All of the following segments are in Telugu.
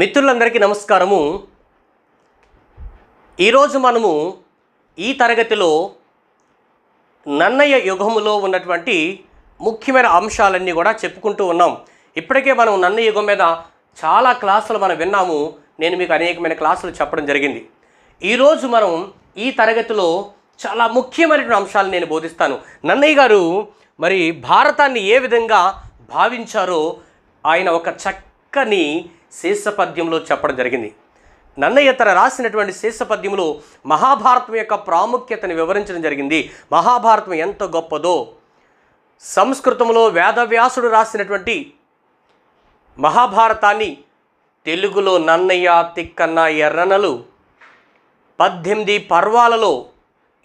మిత్రులందరికీ నమస్కారము ఈరోజు మనము ఈ తరగతిలో నన్నయ్య యుగములో ఉన్నటువంటి ముఖ్యమైన అంశాలన్నీ కూడా చెప్పుకుంటూ ఉన్నాం ఇప్పటికే మనం నన్న యుగం మీద చాలా క్లాసులు మనం విన్నాము నేను మీకు అనేకమైన క్లాసులు చెప్పడం జరిగింది ఈరోజు మనం ఈ తరగతిలో చాలా ముఖ్యమైనటువంటి అంశాలు నేను బోధిస్తాను నన్నయ్య గారు మరి భారతాన్ని ఏ విధంగా భావించారో ఆయన ఒక చక్కని శీర్షపద్యంలో చెప్పడం జరిగింది నన్నయ్య తన రాసినటువంటి శీర్షపద్యంలో మహాభారతం యొక్క ప్రాముఖ్యతను వివరించడం జరిగింది మహాభారతం ఎంత గొప్పదో సంస్కృతంలో వేదవ్యాసుడు రాసినటువంటి మహాభారతాన్ని తెలుగులో నన్నయ్య తిక్కన్న ఎర్రనలు పద్దెనిమిది పర్వాలలో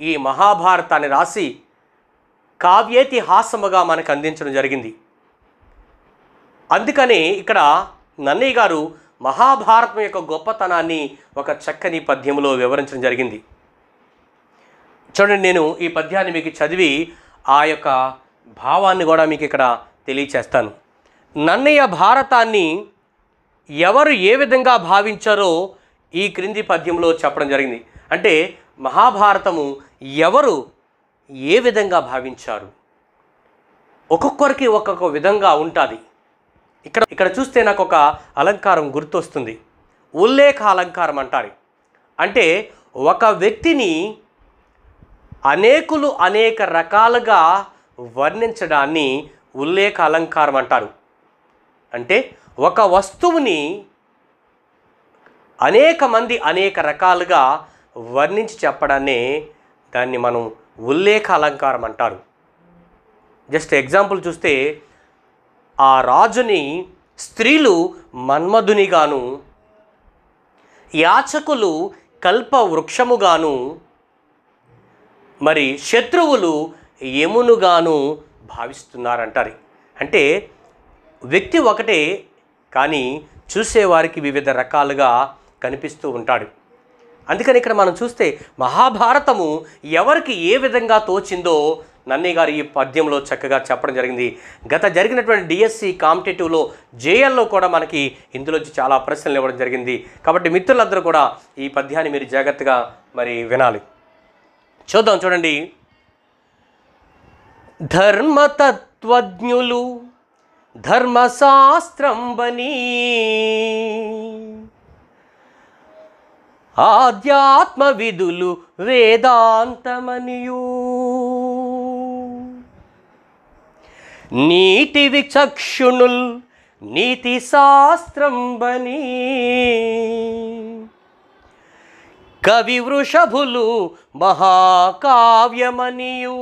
ఈ మహాభారతాన్ని రాసి కావ్యేతిహాసముగా మనకు అందించడం జరిగింది అందుకని ఇక్కడ నన్నయ్య గారు మహాభారతం యొక్క గొప్పతనాన్ని ఒక చక్కని పద్యంలో వివరించడం జరిగింది చూడండి నేను ఈ పద్యాన్ని మీకు చదివి ఆ యొక్క భావాన్ని కూడా మీకు ఇక్కడ తెలియచేస్తాను నన్నయ్య భారతాన్ని ఎవరు ఏ విధంగా భావించారో ఈ క్రింది పద్యంలో చెప్పడం జరిగింది అంటే మహాభారతము ఎవరు ఏ విధంగా భావించారు ఒక్కొక్కరికి ఒక్కొక్క విధంగా ఉంటుంది ఇక్కడ ఇక్కడ చూస్తే నాకు ఒక అలంకారం గుర్తొస్తుంది ఉల్లేఖ అలంకారం అంటారు అంటే ఒక వ్యక్తిని అనేకులు అనేక రకాలుగా వర్ణించడాన్ని ఉల్లేఖ అలంకారం అంటారు అంటే ఒక వస్తువుని అనేక మంది అనేక రకాలుగా వర్ణించి చెప్పడాన్ని దాన్ని మనం ఉల్లేఖ అలంకారం అంటారు జస్ట్ ఎగ్జాంపుల్ చూస్తే ఆ రాజుని స్త్రీలు మన్మధునిగాను యాచకులు కల్ప వృక్షముగాను మరి శత్రువులు యమునుగాను భావిస్తున్నారంటారు అంటే వ్యక్తి ఒకటే కానీ చూసేవారికి వివిధ రకాలుగా కనిపిస్తూ ఉంటాడు అందుకని ఇక్కడ మనం చూస్తే మహాభారతము ఎవరికి ఏ విధంగా తోచిందో నన్నీ గారు ఈ పద్యంలో చక్కగా చెప్పడం జరిగింది గత జరిగినటువంటి డిఎస్సి కాంపిటేటివ్లో జేఎల్లో కూడా మనకి ఇందులో చాలా ప్రశ్నలు ఇవ్వడం జరిగింది కాబట్టి మిత్రులందరూ కూడా ఈ పద్యాన్ని మీరు జాగ్రత్తగా మరి వినాలి చూద్దాం చూడండి ధర్మతత్వజ్ఞులు ధర్మశాస్త్రం బని ఆధ్యాత్మ విధులు వేదాంతమనియూ నీతి విచక్షుణుల్ నీతి శాస్త్రం బని కవి వృషభులు మహాకావ్యమనియు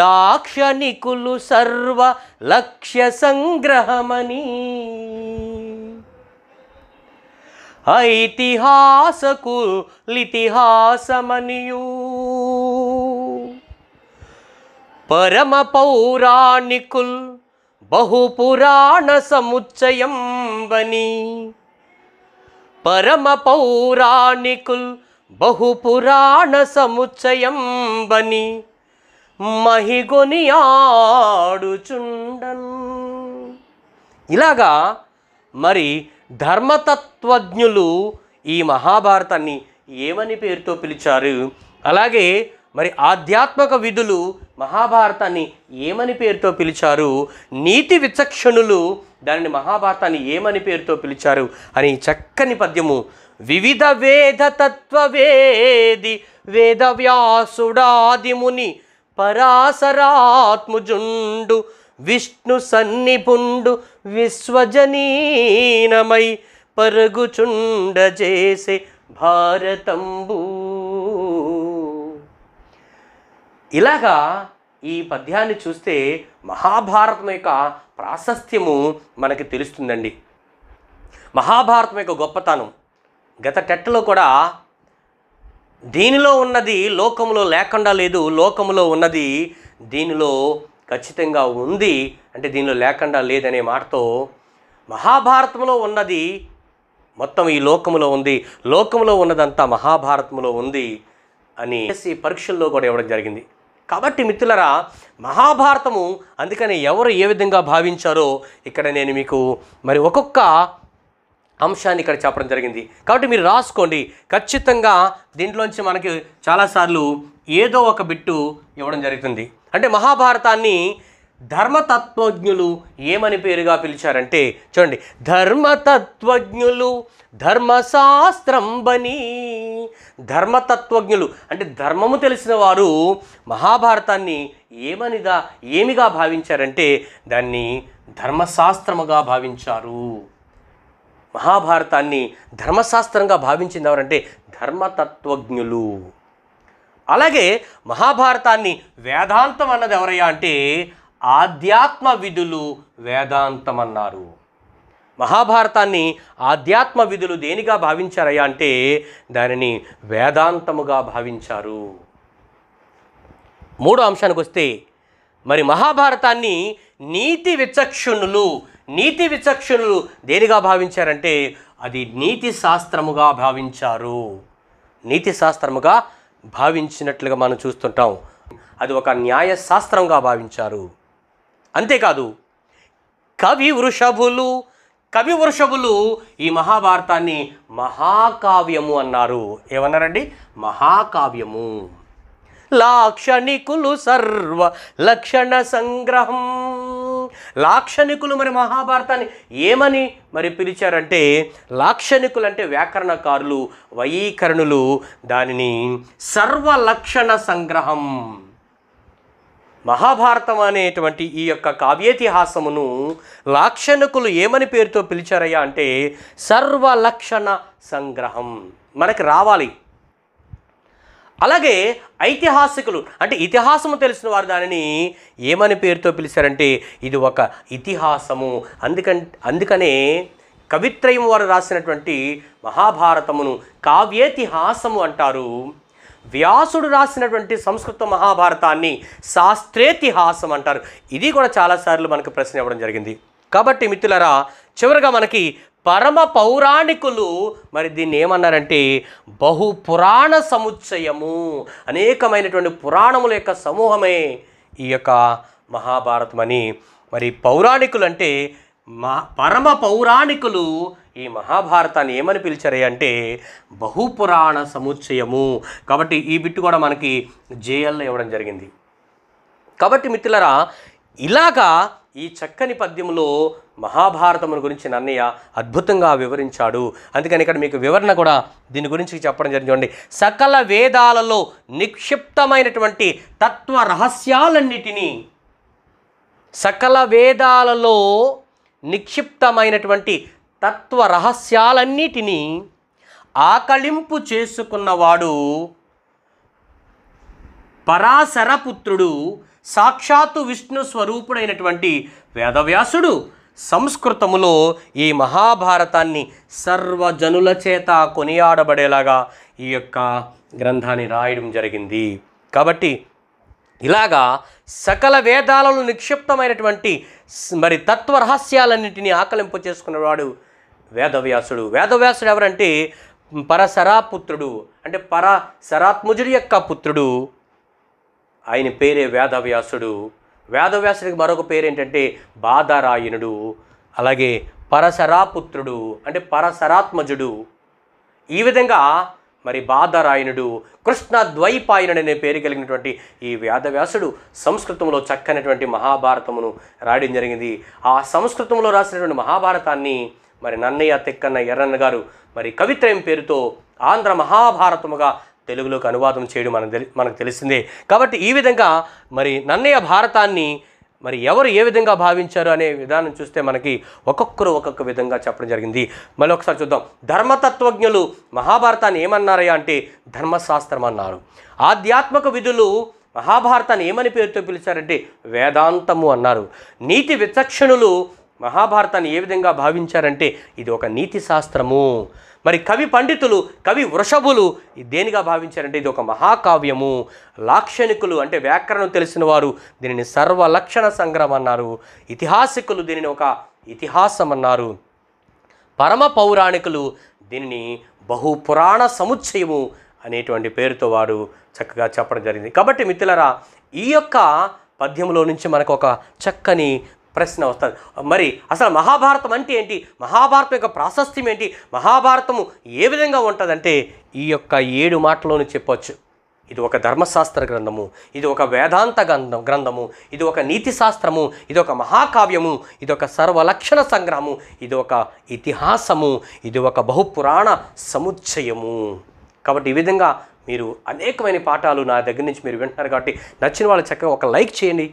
లాక్షణికులు సర్వ లక్ష్య సంగ్రహమని ఐతిహాసకులితిహాసమనియూ పరమ పౌరాణికుల్ బహుపురాణ వని పరమ పౌరాణికుల్ బహుపురాణ సముచ్చయంబని మహిగొని ఆడుచుండన్ ఇలాగా మరి ధర్మతత్వజ్ఞులు ఈ మహాభారతాన్ని ఏమని పేరుతో పిలిచారు అలాగే మరి ఆధ్యాత్మిక విధులు మహాభారతాన్ని ఏమని పేరుతో పిలిచారు నీతి విచక్షణులు దానిని మహాభారతాన్ని ఏమని పేరుతో పిలిచారు అని చక్కని పద్యము వివిధ వేద తత్వవేది వేదవ్యాసుడాదిముని పరాశరాత్ముజుండు విష్ణు సన్నిపుండు విశ్వజనీనమై పరుగుచుండ చేసే భారతంబూ ఇలాగా ఈ పద్యాన్ని చూస్తే మహాభారతం యొక్క ప్రాశస్త్యము మనకి తెలుస్తుందండి మహాభారతం యొక్క గొప్పతనం గత టెట్టలో కూడా దీనిలో ఉన్నది లోకంలో లేకుండా లేదు లోకంలో ఉన్నది దీనిలో ఖచ్చితంగా ఉంది అంటే దీనిలో లేకుండా లేదనే మాటతో మహాభారతంలో ఉన్నది మొత్తం ఈ లోకంలో ఉంది లోకంలో ఉన్నదంతా మహాభారతంలో ఉంది అని ఎస్సీ పరీక్షల్లో కూడా ఇవ్వడం జరిగింది కాబట్టి మిత్రులరా మహాభారతము అందుకని ఎవరు ఏ విధంగా భావించారో ఇక్కడ నేను మీకు మరి ఒక్కొక్క అంశాన్ని ఇక్కడ చెప్పడం జరిగింది కాబట్టి మీరు రాసుకోండి ఖచ్చితంగా దీంట్లోంచి మనకి చాలాసార్లు ఏదో ఒక బిట్టు ఇవ్వడం జరుగుతుంది అంటే మహాభారతాన్ని ధర్మతత్వజ్ఞులు ఏమని పేరుగా పిలిచారంటే చూడండి ధర్మతత్వజ్ఞులు ధర్మశాస్త్రంబని ధర్మతత్వజ్ఞులు అంటే ధర్మము తెలిసిన వారు మహాభారతాన్ని ఏమనిదా ఏమిగా భావించారంటే దాన్ని ధర్మశాస్త్రముగా భావించారు మహాభారతాన్ని ధర్మశాస్త్రంగా భావించింది ఎవరంటే ధర్మతత్వజ్ఞులు అలాగే మహాభారతాన్ని వేదాంతం అన్నది ఎవరయ్యా అంటే ఆధ్యాత్మ విధులు వేదాంతం అన్నారు మహాభారతాన్ని ఆధ్యాత్మ విధులు దేనిగా భావించారయ్యా అంటే దానిని వేదాంతముగా భావించారు మూడో అంశానికి వస్తే మరి మహాభారతాన్ని నీతి విచక్షణులు నీతి విచక్షణులు దేనిగా భావించారంటే అది నీతి శాస్త్రముగా భావించారు నీతి శాస్త్రముగా భావించినట్లుగా మనం చూస్తుంటాం అది ఒక న్యాయ శాస్త్రంగా భావించారు అంతేకాదు కవి వృషభులు కవి వృషభులు ఈ మహాభారతాన్ని మహాకావ్యము అన్నారు ఏమన్నారండి మహాకావ్యము లాక్షణికులు సర్వ లక్షణ సంగ్రహం లాక్షణికులు మరి మహాభారతాన్ని ఏమని మరి పిలిచారంటే లాక్షణికులు అంటే వ్యాకరణకారులు వైకరణులు దానిని సర్వలక్షణ సంగ్రహం మహాభారతం అనేటువంటి ఈ యొక్క కావ్యేతిహాసమును లాక్షణకులు ఏమని పేరుతో పిలిచారయ్యా అంటే సర్వలక్షణ సంగ్రహం మనకి రావాలి అలాగే ఐతిహాసికులు అంటే ఇతిహాసము తెలిసిన వారు దానిని ఏమని పేరుతో పిలిచారంటే ఇది ఒక ఇతిహాసము అందుకని అందుకనే కవిత్రయం వారు రాసినటువంటి మహాభారతమును కావ్యేతిహాసము అంటారు వ్యాసుడు రాసినటువంటి సంస్కృత మహాభారతాన్ని శాస్త్రేతిహాసం అంటారు ఇది కూడా చాలాసార్లు మనకు ప్రశ్న ఇవ్వడం జరిగింది కాబట్టి మిత్రులరా చివరిగా మనకి పరమ పౌరాణికులు మరి దీన్ని ఏమన్నారంటే బహు పురాణ సముచ్చయము అనేకమైనటువంటి పురాణముల యొక్క సమూహమే ఈ యొక్క మహాభారతం అని మరి పౌరాణికులు అంటే మా పరమ పౌరాణికులు ఈ మహాభారతాన్ని ఏమని పిలిచారే అంటే బహుపురాణ సముచ్చయము కాబట్టి ఈ బిట్టు కూడా మనకి జేఎల్ ఇవ్వడం జరిగింది కాబట్టి మిత్రులరా ఇలాగా ఈ చక్కని పద్యంలో మహాభారతము గురించి నన్నయ్య అద్భుతంగా వివరించాడు అందుకని ఇక్కడ మీకు వివరణ కూడా దీని గురించి చెప్పడం జరిగింది సకల వేదాలలో నిక్షిప్తమైనటువంటి తత్వ రహస్యాలన్నిటినీ సకల వేదాలలో నిక్షిప్తమైనటువంటి తత్వ రహస్యాలన్నిటినీ ఆకళింపు చేసుకున్నవాడు పరాశరపుత్రుడు సాక్షాత్తు విష్ణు స్వరూపుడైనటువంటి వేదవ్యాసుడు సంస్కృతములో ఈ మహాభారతాన్ని సర్వజనుల చేత కొనియాడబడేలాగా ఈ యొక్క గ్రంథాన్ని రాయడం జరిగింది కాబట్టి ఇలాగా సకల వేదాలలో నిక్షిప్తమైనటువంటి మరి తత్వ రహస్యాలన్నింటినీ ఆకలింపు చేసుకున్నవాడు వేదవ్యాసుడు వేదవ్యాసుడు ఎవరంటే పరసరాపుత్రుడు అంటే పర సరాత్ముజుడి యొక్క పుత్రుడు ఆయన పేరే వేదవ్యాసుడు వేదవ్యాసుడికి మరొక పేరు ఏంటంటే బాధరాయణుడు అలాగే పరసరాపుత్రుడు అంటే పరసరాత్మజుడు ఈ విధంగా మరి బాధరాయణుడు కృష్ణ ద్వైపాయనుడు అనే పేరు కలిగినటువంటి ఈ వేదవ్యాసుడు సంస్కృతంలో చక్కనటువంటి మహాభారతమును రాయడం జరిగింది ఆ సంస్కృతంలో రాసినటువంటి మహాభారతాన్ని మరి నన్నయ్య తెక్కన్న ఎర్రన్న గారు మరి కవిత్రయం పేరుతో ఆంధ్ర మహాభారతముగా తెలుగులోకి అనువాదం చేయడం మన తెలి మనకు తెలిసిందే కాబట్టి ఈ విధంగా మరి నన్నయ్య భారతాన్ని మరి ఎవరు ఏ విధంగా భావించారు అనే విధానం చూస్తే మనకి ఒక్కొక్కరు ఒక్కొక్క విధంగా చెప్పడం జరిగింది మళ్ళీ ఒకసారి చూద్దాం ధర్మతత్వజ్ఞులు మహాభారతాన్ని ఏమన్నారయ్యా అంటే ధర్మశాస్త్రం అన్నారు ఆధ్యాత్మిక విధులు మహాభారతాన్ని ఏమని పేరుతో పిలిచారంటే వేదాంతము అన్నారు నీతి విచక్షణులు మహాభారతాన్ని ఏ విధంగా భావించారంటే ఇది ఒక నీతి శాస్త్రము మరి కవి పండితులు కవి వృషభులు దేనిగా భావించారంటే ఇది ఒక మహాకావ్యము లాక్షణికులు అంటే వ్యాకరణం తెలిసిన వారు దీనిని సర్వలక్షణ సంగ్రహం అన్నారు ఇతిహాసికులు దీనిని ఒక ఇతిహాసం అన్నారు పరమ పౌరాణికులు దీనిని బహుపురాణ సముచ్చయము అనేటువంటి పేరుతో వారు చక్కగా చెప్పడం జరిగింది కాబట్టి మిత్రులరా ఈ యొక్క పద్యంలో నుంచి మనకు ఒక చక్కని ప్రశ్న వస్తుంది మరి అసలు మహాభారతం అంటే ఏంటి మహాభారతం యొక్క ప్రాశస్త్యం ఏంటి మహాభారతము ఏ విధంగా ఉంటుందంటే ఈ యొక్క ఏడు మాటలోనూ చెప్పొచ్చు ఇది ఒక ధర్మశాస్త్ర గ్రంథము ఇది ఒక వేదాంత గ్రంథం గ్రంథము ఇది ఒక నీతి శాస్త్రము ఇది ఒక మహాకావ్యము ఇది ఒక సర్వలక్షణ సంగ్రహము ఇది ఒక ఇతిహాసము ఇది ఒక బహుపురాణ సముచ్చయము కాబట్టి ఈ విధంగా మీరు అనేకమైన పాఠాలు నా దగ్గర నుంచి మీరు వింటున్నారు కాబట్టి నచ్చిన వాళ్ళు చక్కగా ఒక లైక్ చేయండి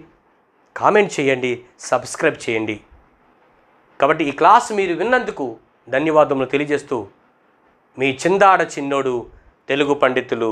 కామెంట్ చేయండి సబ్స్క్రైబ్ చేయండి కాబట్టి ఈ క్లాస్ మీరు విన్నందుకు ధన్యవాదములు తెలియజేస్తూ మీ చిందాడ చిన్నోడు తెలుగు పండితులు